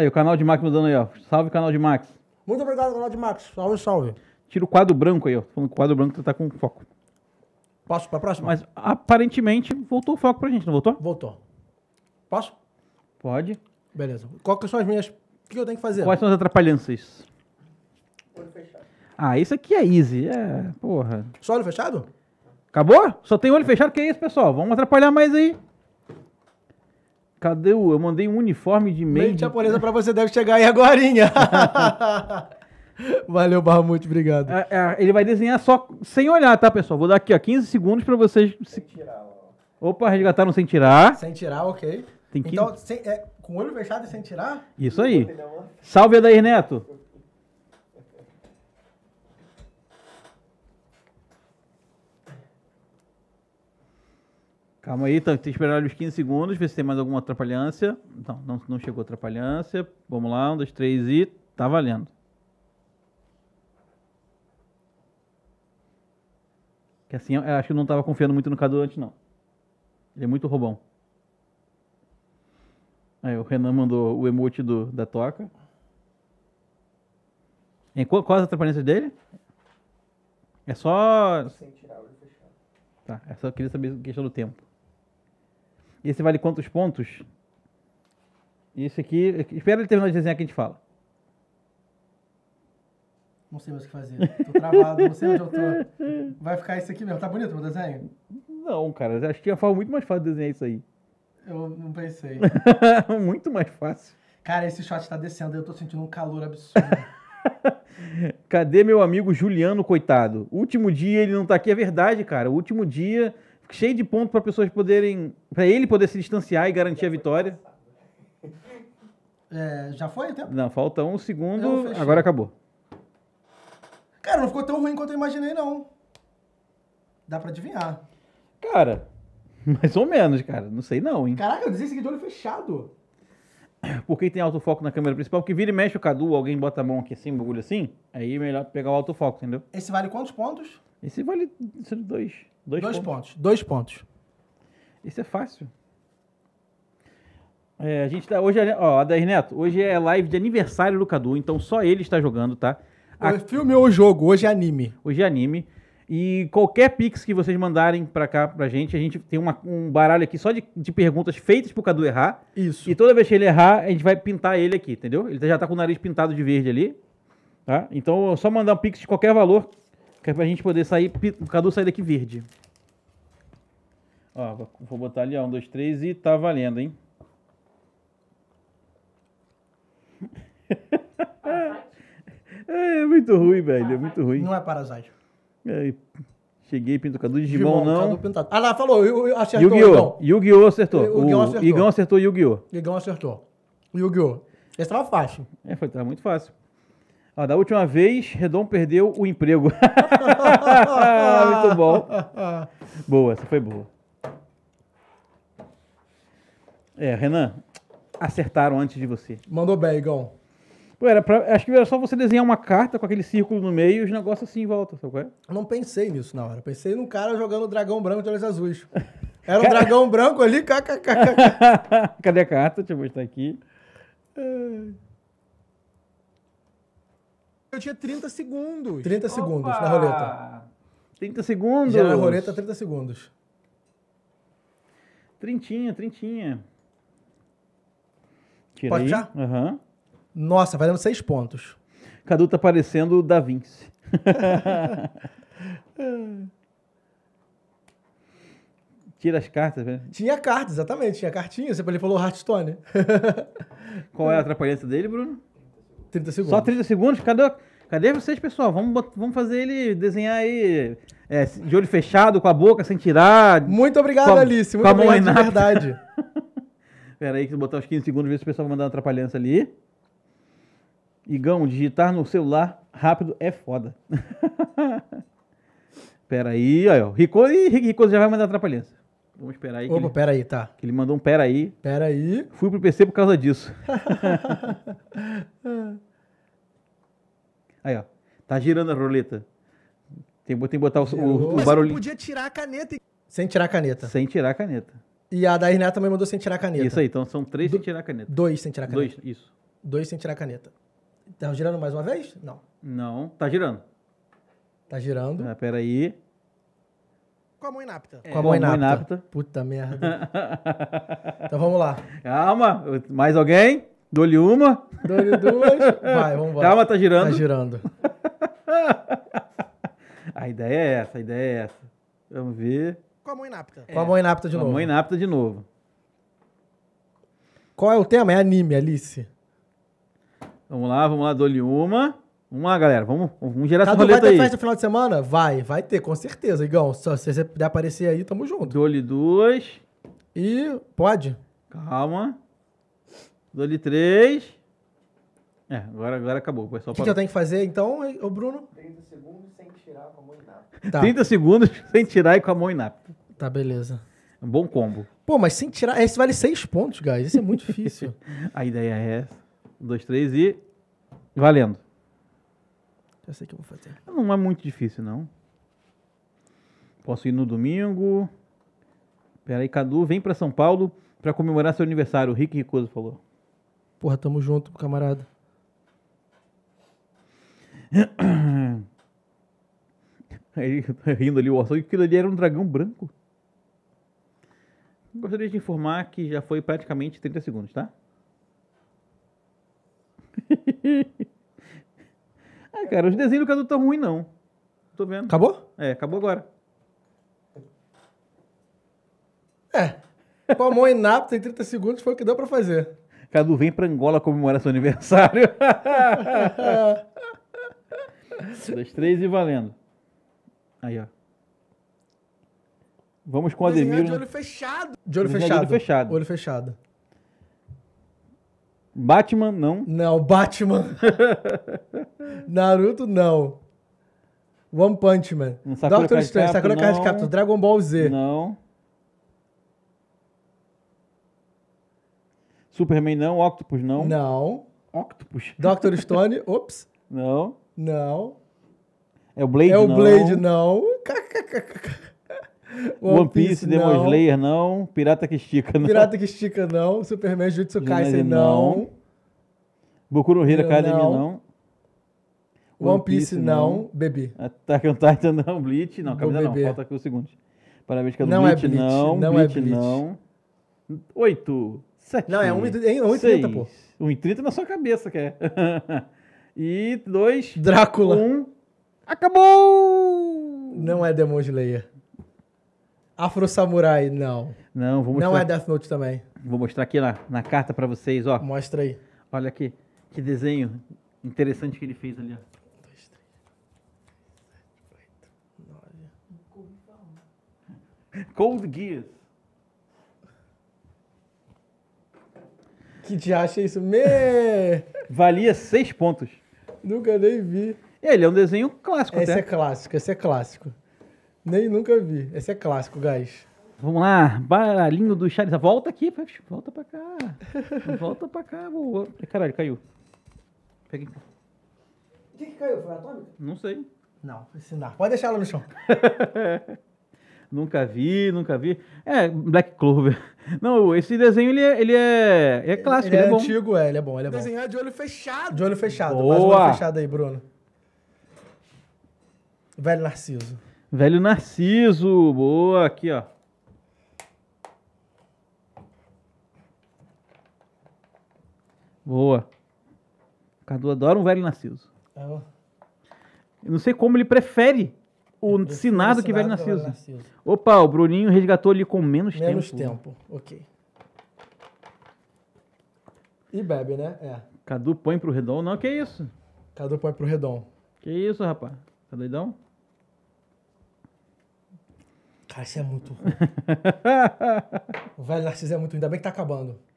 Aí, o canal de Max mudando aí, ó. Salve, canal de Max. Muito obrigado, canal de Max. Salve, salve. Tira o quadro branco aí, ó. falando que o quadro branco tá com foco. Posso pra próxima? Mas aparentemente voltou o foco pra gente, não voltou? Voltou. Posso? Pode. Beleza. Qual que são as minhas. O que eu tenho que fazer? Quais são as atrapalhanças? Olho fechado. Ah, isso aqui é easy. É, porra. Só olho fechado? Acabou? Só tem olho fechado, que é isso, pessoal. Vamos atrapalhar mais aí. Cadê o. Eu mandei um uniforme de meio. Meio japonesa de... para você deve chegar aí agora. Valeu, Barramute, obrigado. É, é, ele vai desenhar só sem olhar, tá, pessoal? Vou dar aqui, ó, 15 segundos para vocês. Se... Tirar, Opa, resgataram sem tirar. Sem tirar, ok. Tem que... Então, sem, é, com o olho fechado e sem tirar? Isso aí. Salve, Adair Neto. Calma aí, tá, tem que esperar os 15 segundos, ver se tem mais alguma atrapalhança. Então, não, não chegou atrapalhança. Vamos lá, um, dois, três e tá valendo. Que assim, eu acho que eu não estava confiando muito no Cadu antes, não. Ele é muito roubão. Aí o Renan mandou o emote do, da toca. Em, é, qual, qual as atrapalhanças dele? É só. Sem tirar Tá, é só queria saber a questão do tempo. Esse vale quantos pontos? E esse aqui. Espera ele terminar de desenhar que a gente fala. Não sei mais o que fazer. Tô travado, não sei onde eu tô. Vai ficar isso aqui mesmo. Tá bonito o meu desenho? Não, cara. Acho que tinha é forma muito mais fácil de desenhar isso aí. Eu não pensei. muito mais fácil. Cara, esse shot tá descendo. Eu tô sentindo um calor absurdo. Cadê meu amigo Juliano, coitado? Último dia ele não tá aqui. É verdade, cara. último dia cheio de ponto para pessoas poderem, para ele poder se distanciar e garantir a vitória. É, já foi o tempo? Não, falta um segundo, agora acabou. Cara, não ficou tão ruim quanto eu imaginei, não. Dá pra adivinhar. Cara, mais ou menos, cara. Não sei não, hein. Caraca, eu dizia de olho fechado. Porque tem autofoco na câmera principal, que vira e mexe o Cadu, alguém bota a mão aqui assim, um bagulho assim, aí é melhor pegar o autofoco, entendeu? Esse vale quantos pontos? Esse vale dois. Dois, dois pontos. pontos. Dois pontos. Isso é fácil. É, a gente tá hoje, é, ó, Adair Neto, hoje é live de aniversário do Cadu, então só ele está jogando, tá? A... É filme ou jogo, hoje é anime. Hoje é anime. E qualquer pix que vocês mandarem para cá pra gente, a gente tem uma, um baralho aqui só de, de perguntas feitas pro Cadu errar. Isso. E toda vez que ele errar, a gente vai pintar ele aqui, entendeu? Ele já tá com o nariz pintado de verde ali. Tá? Então, só mandar um pix de qualquer valor que é pra gente poder sair. O Cadu sair daqui verde. Ó, vou botar ali, ó. Um, dois, três e tá valendo, hein? é, é muito ruim, velho. É muito ruim. Não é Parasite. É, cheguei, pinto Cadu. Digimon, não. Cadu ah, lá, falou. eu Acertou. Yu-Gi-Oh! Então. Yu-Gi-Oh! acertou. O, o acertou. Igão acertou Yu-Gi-Oh! Igão acertou. Yu-Gi-Oh! Esse tava fácil. É, foi, tava muito fácil da última vez, Redon perdeu o emprego. Muito bom. Boa, essa foi boa. É, Renan, acertaram antes de você. Mandou bem, Igão. Pô, era pra, acho que era só você desenhar uma carta com aquele círculo no meio e os negócios assim em volta, sabe qual é? não pensei nisso na hora. Pensei num cara jogando dragão branco de olhos azuis. Era um dragão branco ali, kkkk. Cadê a carta? Deixa eu mostrar aqui. Eu tinha 30 segundos. 30 Opa! segundos na roleta. 30 segundos? Já na roleta, 30 segundos. Trintinha, trintinha. Tirei. Pode já? Uhum. Nossa, vai dando 6 pontos. Cadu tá parecendo o Da Vinci. Tira as cartas, velho. Né? Tinha cartas, exatamente. Tinha cartinhas. Ele falou Hearthstone. Qual é a atrapalhança dele, Bruno? 30 segundos. Só 30 segundos? Cadê, cadê vocês, pessoal? Vamos, vamos fazer ele desenhar aí é, de olho fechado, com a boca, sem tirar. Muito obrigado, a, Alice. Muito obrigado, de verdade. Pera aí, que botar uns 15 segundos, ver se o pessoal vai mandar uma atrapalhança ali. Igão, digitar no celular rápido é foda. Pera aí, olha. Rico, Rico já vai mandar atrapalhança. Vamos esperar aí. Opa, ele, pera aí, tá. Que ele mandou um pera aí. Pera aí. Fui pro PC por causa disso. aí, ó. Tá girando a roleta. Tem, tem que botar o, o, o barulhinho. podia tirar a caneta. Sem tirar a caneta. Sem tirar a caneta. E a da Irná também mandou sem tirar a caneta. Isso aí, então são três Do, sem tirar a caneta. Dois sem tirar a caneta. Dois, isso. Dois sem tirar a caneta. Tá girando mais uma vez? Não. Não, tá girando. Tá girando. Ah, pera aí. Com a mão inapta. É, com a mão inapta. inapta. Puta merda. então vamos lá. Calma, mais alguém? Dou-lhe uma. Dou-lhe duas. Vai, vamos Calma, tá girando. Tá girando. a ideia é essa, a ideia é essa. Vamos ver. Com a mão inapta. É. Com a mão inapta de com novo. Com a mão inapta de novo. Qual é o tema? É anime, Alice. Vamos lá, vamos lá, dou-lhe uma. Vamos lá, galera. Vamos, vamos gerar Cadu, essa roleta vai ter festa no final de semana? Vai, vai ter, com certeza. Igão, se você puder aparecer aí, tamo junto. Dole dois. E pode. Calma. Dole três. É, agora, agora acabou. O que, que eu tenho que fazer, então, o Bruno? 30 segundos sem tirar com a mão inapta. Tá. 30 segundos sem tirar e com a mão inapta. Tá, beleza. É um bom combo. Pô, mas sem tirar... Esse vale seis pontos, guys. Isso é muito difícil. a ideia é essa. Um, dois, três e... Valendo. Eu sei que eu vou fazer. Não é muito difícil, não. Posso ir no domingo. Peraí, Cadu, vem para São Paulo para comemorar seu aniversário. O Rick Ricoso falou. Porra, tamo junto, camarada. Aí, rindo ali o Orson, aquilo ali era um dragão branco. Gostaria de informar que já foi praticamente 30 segundos, tá? É, cara, os desenhos do Cadu tão ruins não. Tô vendo. Acabou? É, acabou agora. É. com a mão inapta em 30 segundos foi o que deu pra fazer. Cadu, vem pra Angola comemorar seu aniversário. um, dois, três e valendo. Aí, ó. Vamos com o Ademir. De né? olho fechado. De olho fechado. De olho fechado. Olho fechado. Batman, não. Não, Batman. Naruto, não. One Punch Man. Dr. Stone. Doctor Strange, Sakura Card Captor, Dragon Ball Z. Não. Superman não, Octopus não. Não. Octopus. Doctor Stone, ops. Não. Não. É o Blade, é o não. Blade, não. One, One Piece, Piece Demon não. Slayer, não. Pirata que estica, não. Pirata que estica, não. Superman Jutsu Kaisen, não. não. Boku no Hero Academy, não. não. One Piece, não, bebê. bebi. Attack on Titan não, Bleach não, camisa não, falta aqui os segundos. Parabéns, que é do não Bleach, é Bleach, não, não Bleach, é Bleach. não. 8, 7, Não, é 1,30, pô. 1,30 na sua cabeça, que é. e 2, Drácula. 1, um, acabou! Não é Demon Slayer. Afro Samurai, não. Não, vou mostrar. Não é Death Note também. Vou mostrar aqui na, na carta pra vocês, ó. Mostra aí. Olha aqui, que desenho interessante que ele fez ali, ó. Cold Gears. Que te acha isso? Me... Valia seis pontos. Nunca nem vi. Ele é um desenho clássico, Esse até. é clássico, esse é clássico. Nem nunca vi. Esse é clássico, guys. Vamos lá, baralhinho do Charles. Volta aqui, volta pra cá. Volta pra cá, boa. Caralho, caiu. Peguei. O que, que caiu? Foi atômica? Não sei. Não, ensinar. Pode deixar ela no chão. Nunca vi, nunca vi. É, Black Clover. Não, esse desenho ele é, ele é, ele é clássico, ele, é ele é, é antigo, é, ele é bom, ele é bom. Desenhar de olho fechado. De olho fechado. Boa. Mais um olho fechado aí, Bruno. Velho Narciso. Velho Narciso, boa, aqui, ó. Boa. O Cadu adora um velho Narciso. É. Eu não sei como ele prefere o é, Sinado que velho Narciso. Narciso. Opa, o Bruninho resgatou ele com menos, menos tempo. Menos tempo, ok. E bebe, né? É. Cadu põe pro redom, não, que isso? Cadu põe pro redom. Que isso, rapaz? Tá doidão? Cara, isso é muito ruim. o velho Narciso é muito ruim. Ainda bem que tá acabando.